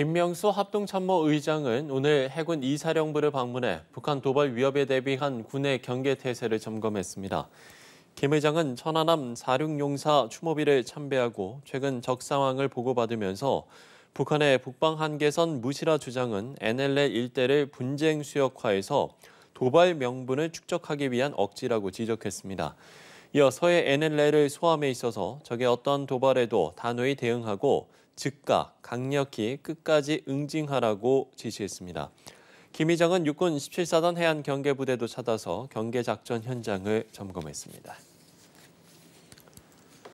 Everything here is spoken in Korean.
김명수 합동참모의장은 오늘 해군 이사령부를 방문해 북한 도발 위협에 대비한 군의 경계태세를 점검했습니다. 김 의장은 천안함 46용사 추모비를 참배하고 최근 적 상황을 보고받으면서 북한의 북방 한계선 무시라 주장은 NLL 일대를 분쟁 수역화해서 도발 명분을 축적하기 위한 억지라고 지적했습니다. 이어 서해 NLL을 소함에 있어서 적의 어떤 도발에도 단호히 대응하고 즉각 강력히 끝까지 응징하라고 지시했습니다. 김 의장은 육군 17사단 해안 경계부대도 찾아서 경계작전 현장을 점검했습니다.